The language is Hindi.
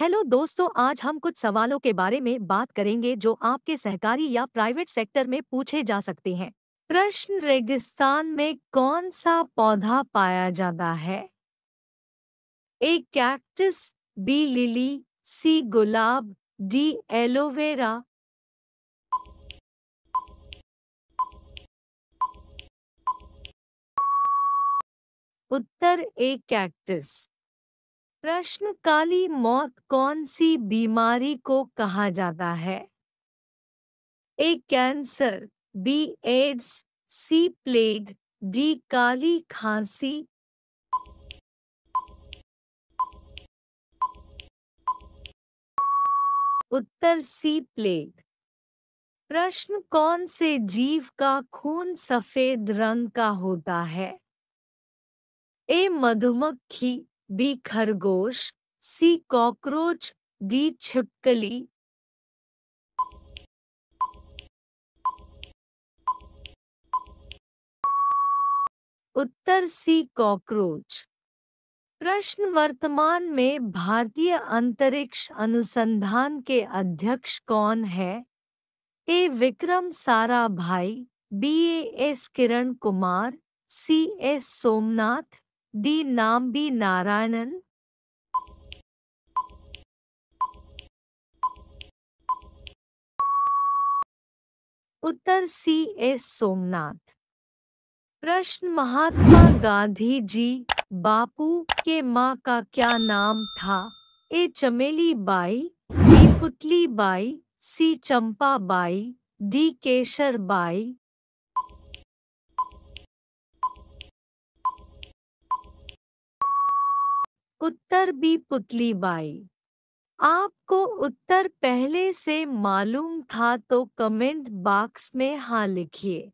हेलो दोस्तों आज हम कुछ सवालों के बारे में बात करेंगे जो आपके सहकारी या प्राइवेट सेक्टर में पूछे जा सकते हैं प्रश्न रेगिस्तान में कौन सा पौधा पाया जाता है A cactus B lily C गुलाब डी एलोवेरा उत्तर ए कैक्टस प्रश्न काली मौत कौन सी बीमारी को कहा जाता है A cancer B AIDS C plague D काली खांसी उत्तर सी प्लेग प्रश्न कौन से जीव का खून सफेद रंग का होता है ए मधुमक्खी बी खरगोश सी कॉकरोच डी छिपकली उत्तर सी कॉकरोच प्रश्न वर्तमान में भारतीय अंतरिक्ष अनुसंधान के अध्यक्ष कौन है A Vikram Sarabhai B A S Kiran Kumar C S Somanath D Nambi Narayanan उत्तर सी एस सोमनाथ प्रश्न महात्मा गांधी जी बापू के माँ का क्या नाम था A Chameli Bai B Putli Bai C Champa Bai D Keshar Bai उत्तर भी पुतली बाई आपको उत्तर पहले से मालूम था तो कमेंट बॉक्स में हाँ लिखिए